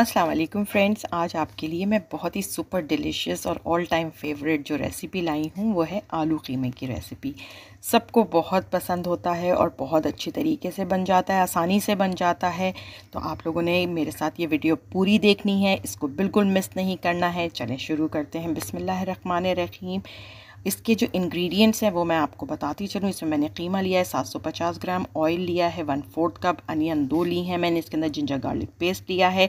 अस्सलाम वालेकुम फ्रेंड्स आज आपके लिए मैं बहुत ही सुपर डिलीशियस और ऑल टाइम फेवरेट जो रेसिपी लाई हूँ वो है आलू कीमे की रेसिपी सबको बहुत पसंद होता है और बहुत अच्छे तरीके से बन जाता है आसानी से बन जाता है तो आप लोगों ने मेरे साथ ये वीडियो पूरी देखनी है इसको बिल्कुल मिस नहीं करना है चलें शुरू करते हैं बिसमीम इसके जो इंग्रेडिएंट्स हैं वो मैं आपको बताती चलूँ इसमें मैंने कीमा लिया है 750 ग्राम ऑयल लिया है वन फोर्थ कप अनियन दो ली हैं मैंने इसके अंदर जिंजर गार्लिक पेस्ट लिया है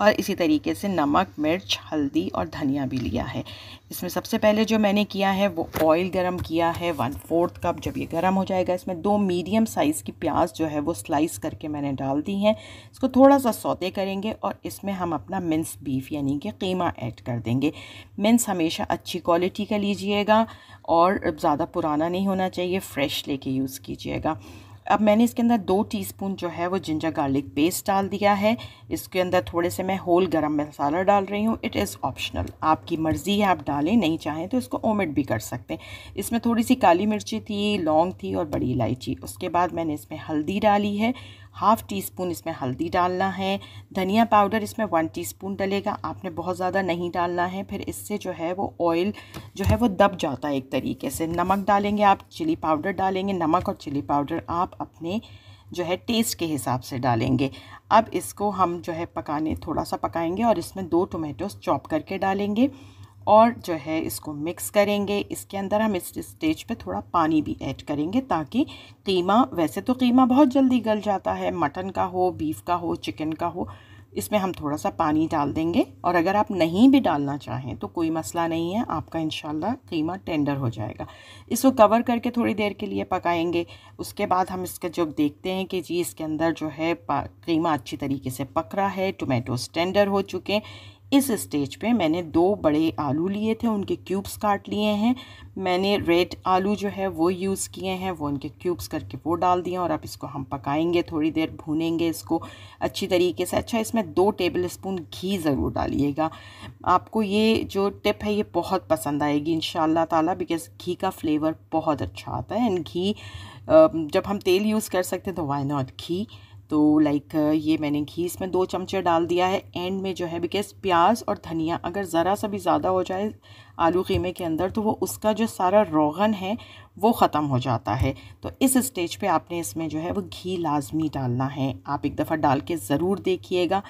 और इसी तरीके से नमक मिर्च हल्दी और धनिया भी लिया है इसमें सबसे पहले जो मैंने किया है वो ऑयल गरम किया है वन फोर्थ कप जब ये गरम हो जाएगा इसमें दो मीडियम साइज़ की प्याज जो है वो स्लाइस करके मैंने डाल दी हैं इसको थोड़ा सा सौते करेंगे और इसमें हम अपना मिन्स बीफ यानी कि कीमा ऐड कर देंगे मिन्स हमेशा अच्छी क्वालिटी का लीजिएगा और ज़्यादा पुराना नहीं होना चाहिए फ्रेश लेके यूज़ कीजिएगा अब मैंने इसके अंदर दो टीस्पून जो है वो जिंजर गार्लिक पेस्ट डाल दिया है इसके अंदर थोड़े से मैं होल गरम मसाला डाल रही हूँ इट इज़ ऑप्शनल आपकी मर्ज़ी है आप डालें नहीं चाहें तो इसको ओमिट भी कर सकते हैं इसमें थोड़ी सी काली मिर्ची थी लौंग थी और बड़ी इलायची उसके बाद मैंने इसमें हल्दी डाली है हाफ़ टी स्पून इसमें हल्दी डालना है धनिया पाउडर इसमें वन टीस्पून डलेगा आपने बहुत ज़्यादा नहीं डालना है फिर इससे जो है वो ऑयल जो है वो दब जाता है एक तरीके से नमक डालेंगे आप चिली पाउडर डालेंगे नमक और चिली पाउडर आप अपने जो है टेस्ट के हिसाब से डालेंगे अब इसको हम जो है पकाने थोड़ा सा पकाएंगे और इसमें दो टोमेटोज चॉप करके डालेंगे और जो है इसको मिक्स करेंगे इसके अंदर हम इस स्टेज पे थोड़ा पानी भी ऐड करेंगे ताकि कीमा वैसे तो कीमा बहुत जल्दी गल जाता है मटन का हो बीफ का हो चिकन का हो इसमें हम थोड़ा सा पानी डाल देंगे और अगर आप नहीं भी डालना चाहें तो कोई मसला नहीं है आपका इन कीमा टेंडर हो जाएगा इसको कवर करके थोड़ी देर के लिए पकाएंगे उसके बाद हम इसका जब देखते हैं कि जी इसके अंदर जो है कीमा अच्छी तरीके से पक रहा है टोमेटोस टेंडर हो चुके इस स्टेज पे मैंने दो बड़े आलू लिए थे उनके क्यूब्स काट लिए हैं मैंने रेड आलू जो है वो यूज़ किए हैं वो उनके क्यूब्स करके वो डाल दिए और अब इसको हम पकाएंगे थोड़ी देर भूनेंगे इसको अच्छी तरीके से अच्छा इसमें दो टेबल स्पून घी ज़रूर डालिएगा आपको ये जो टिप है ये बहुत पसंद आएगी इन ताला बिकॉज़ घी का फ्लेवर बहुत अच्छा आता है एंड घी जब हम तेल यूज़ कर सकते हैं तो वाई नॉट घी तो लाइक ये मैंने घी इसमें दो चमचे डाल दिया है एंड में जो है बिकॉज प्याज और धनिया अगर ज़रा सा भी ज़्यादा हो जाए आलू खीमे के अंदर तो वो उसका जो सारा रोगन है वो ख़त्म हो जाता है तो इस स्टेज पे आपने इसमें जो है वो घी लाजमी डालना है आप एक दफ़ा डाल के ज़रूर देखिएगा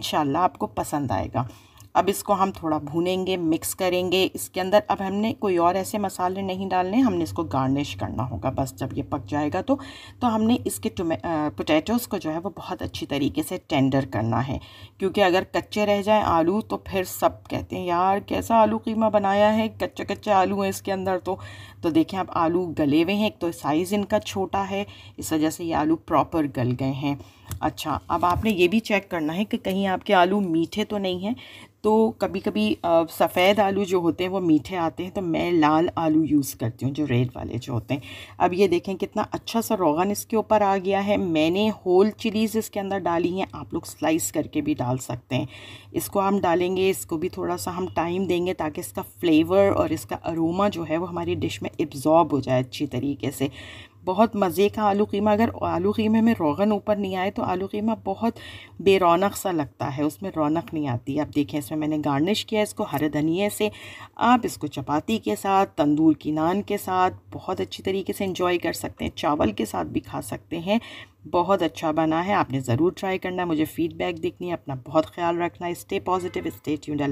इन आपको पसंद आएगा अब इसको हम थोड़ा भूनेंगे मिक्स करेंगे इसके अंदर अब हमने कोई और ऐसे मसाले नहीं डालने हमने इसको गार्निश करना होगा बस जब ये पक जाएगा तो तो हमने इसके टमे पोटैटोज़ को जो है वो बहुत अच्छी तरीके से टेंडर करना है क्योंकि अगर कच्चे रह जाएँ आलू तो फिर सब कहते हैं यार कैसा आलू कीमा बनाया है कच्चे कच्चे आलू हैं इसके अंदर तो तो देखें आप आलू गले हुए हैं एक तो साइज़ इनका छोटा है इस वजह से ये आलू प्रॉपर गल गए हैं अच्छा अब आपने ये भी चेक करना है कि कहीं आपके आलू मीठे तो नहीं हैं तो कभी कभी सफ़ेद आलू जो होते हैं वो मीठे आते हैं तो मैं लाल आलू यूज़ करती हूँ जो रेड वाले जो होते हैं अब ये देखें कितना अच्छा सा रोगन इसके ऊपर आ गया है मैंने होल चिलीज़ इसके अंदर डाली हैं आप लोग स्लाइस करके भी डाल सकते हैं इसको हम डालेंगे इसको भी थोड़ा सा हम टाइम देंगे ताकि इसका फ्लेवर और इसका अरोमा जो है वो हमारी डिश में एब्ज़ॉर्ब हो जाए अच्छी तरीके से बहुत मज़े का आलू कीमा अगर आलू कीमे में रोगन ऊपर नहीं आए तो आलू कीमा बहुत बेरौनक सा लगता है उसमें रौनक नहीं आती अब देखें इसमें मैंने गार्निश किया इसको हरे धनिए से आप इसको चपाती के साथ तंदूर की नान के साथ बहुत अच्छी तरीके से इंजॉय कर सकते हैं चावल के साथ भी खा सकते हैं बहुत अच्छा बना है आपने ज़रूर ट्राई करना मुझे फ़ीडबैक देखनी है अपना बहुत ख्याल रखना स्टे पॉजिटिव स्टे ट्यून